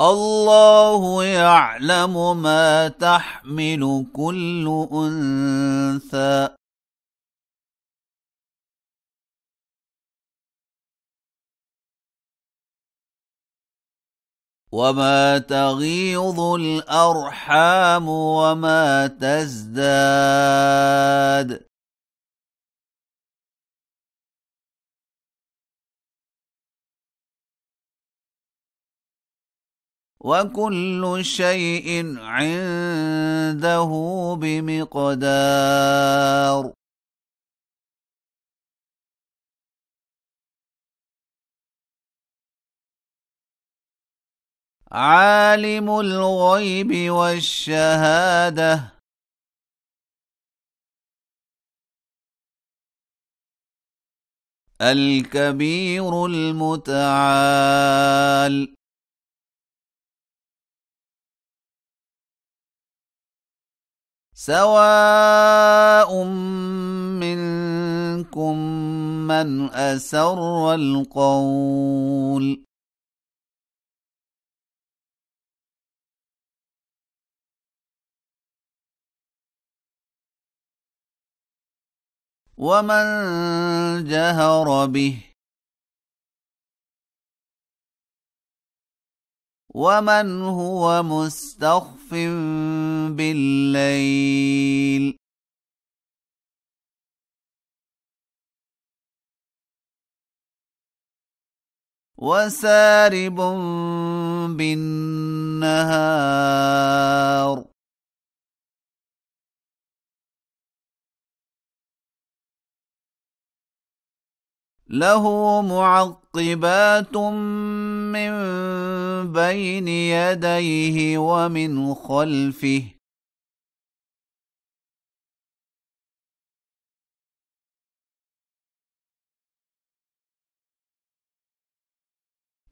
الله يعلم ما تحمل كل أنثى وما تغيض الأرحام وما تزداد وكل شيء عنده بمقدار عالم الغيب والشهاده الكبير المتعال سواء منكم من اسر القول ومن جهر به ومن هو مستخف بالليل وسارب بالنهار له معقبات من بين يديه ومن خلفه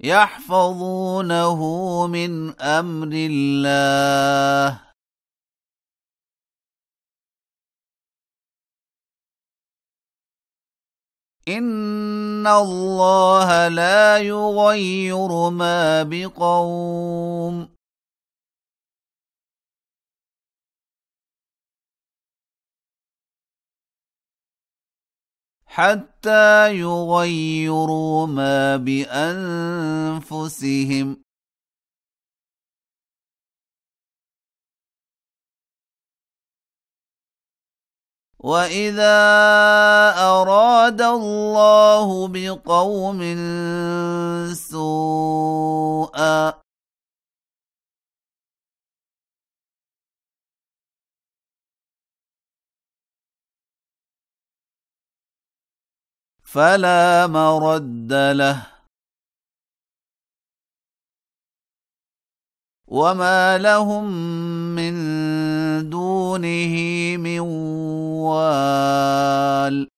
يحفظونه من امر الله ان الله لا يغير ما بقوم حتى يغيروا ما بانفسهم واذا اراد الله بقوم سوءا فلا مرد له وما لهم من دونه من وال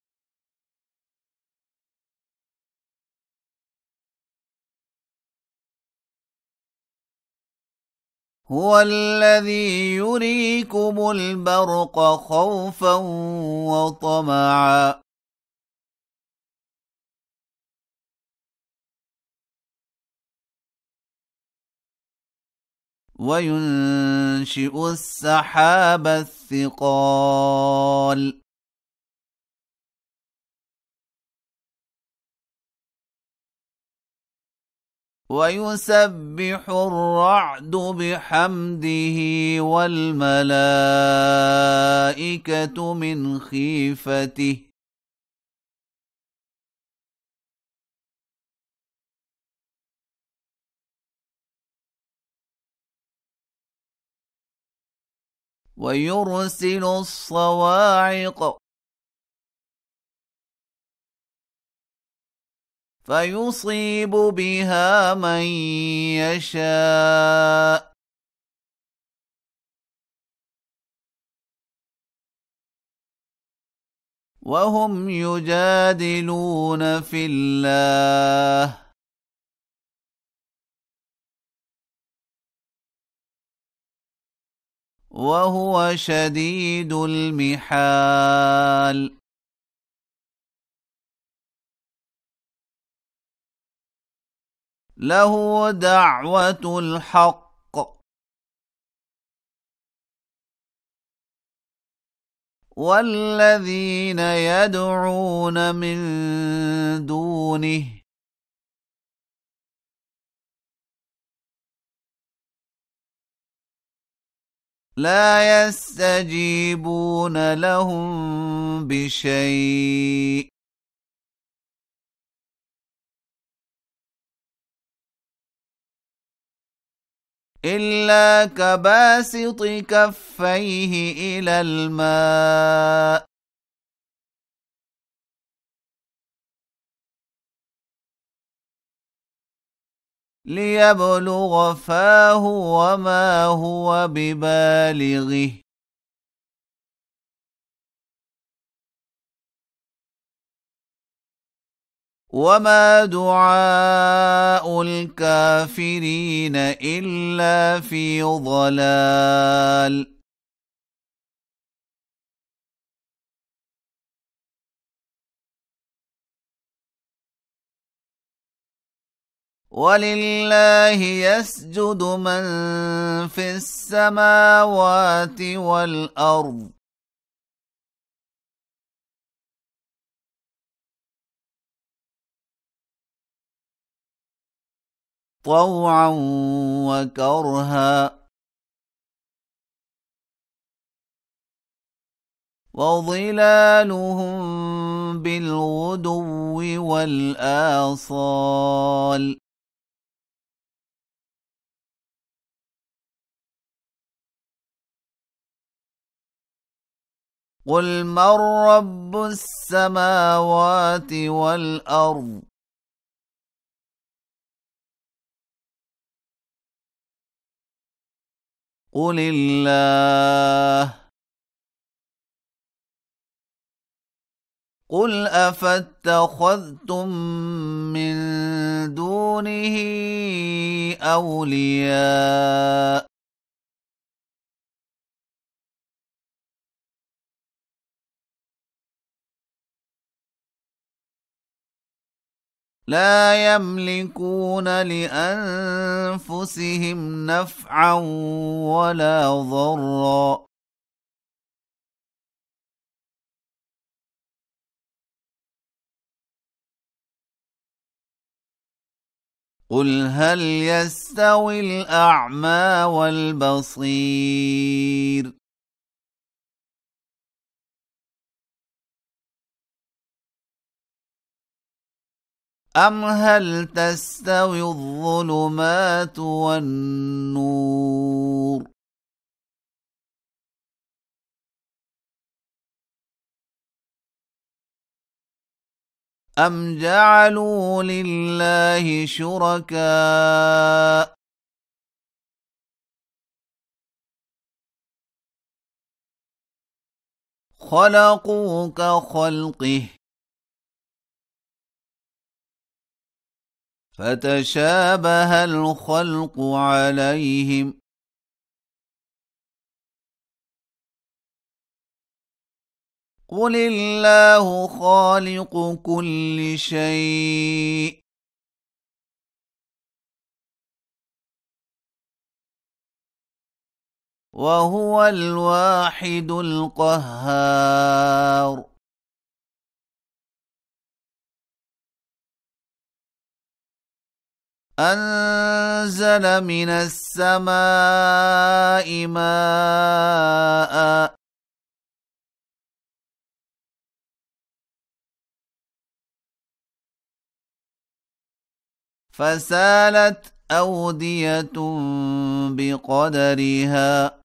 هو الذي يريكم البرق خوفا وطمعا وينشئ السحاب الثقال ويسبح الرعد بحمده والملائكة من خيفته ويرسل الصواعق فيصيب بها من يشاء وهم يجادلون في الله وهو شديد المحال له دعوة الحق والذين يدعون من دونه لا يستجيبون لهم بشيء إلا كباسط كفيه إلى الماء ليبلغ فاه وما هو ببالغه وما دعاء الكافرين إلا في ضلال ولله يسجد من في السماوات والارض طوعا وكرها وظلالهم بالغدو والآصال قل من رب السماوات والأرض قل الله قل أفاتخذتم من دونه أولياء لا يملكون لانفسهم نفعا ولا ضرا قل هل يستوي الاعمى والبصير أم هل تستوي الظلمات والنور أم جعلوا لله شركاء خلقوا كخلقه فتشابه الخلق عليهم قل الله خالق كل شيء وهو الواحد القهار أنزل من السماء ماء فسالت أودية بقدرها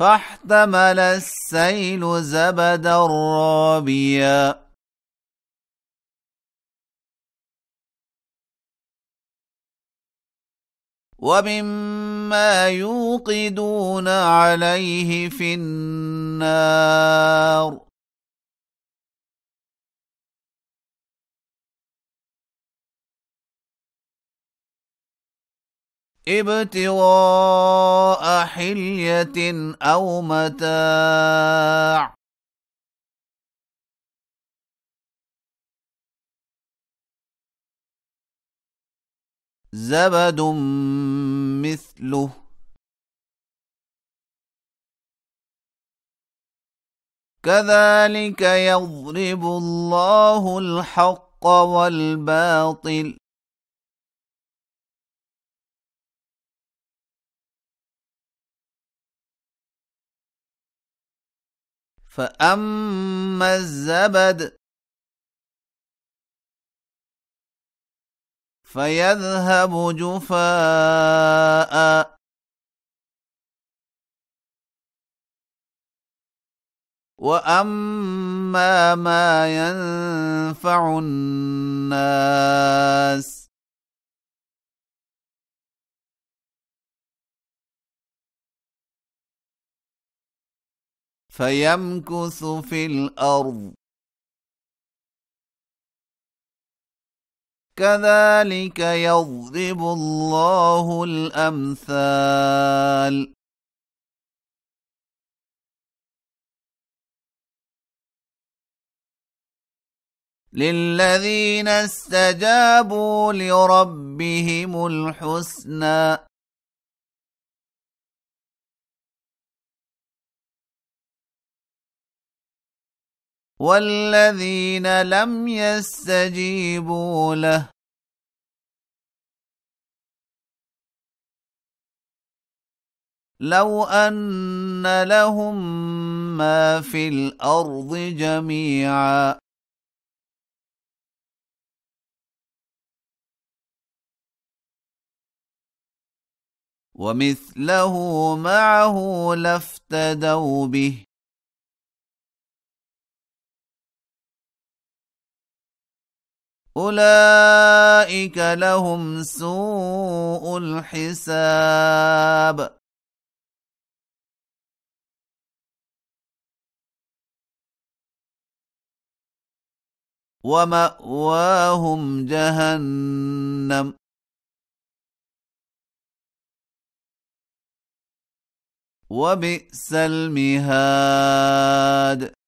فاحتمل السيل زبدا رابيا ومما يوقدون عليه في النار ابتغاء حلية أو متاع زبد مثله كذلك يضرب الله الحق والباطل فأما الزبد فيذهب جفاء واما ما ينفع الناس فيمكث في الارض كذلك يضرب الله الامثال للذين استجابوا لربهم الحسنى والذين لم يستجيبوا له لو أن لهم ما في الأرض جميعا ومثله معه لافتدوا به أولئك لهم سوء الحساب ومأواهم جهنم وبئس المهاد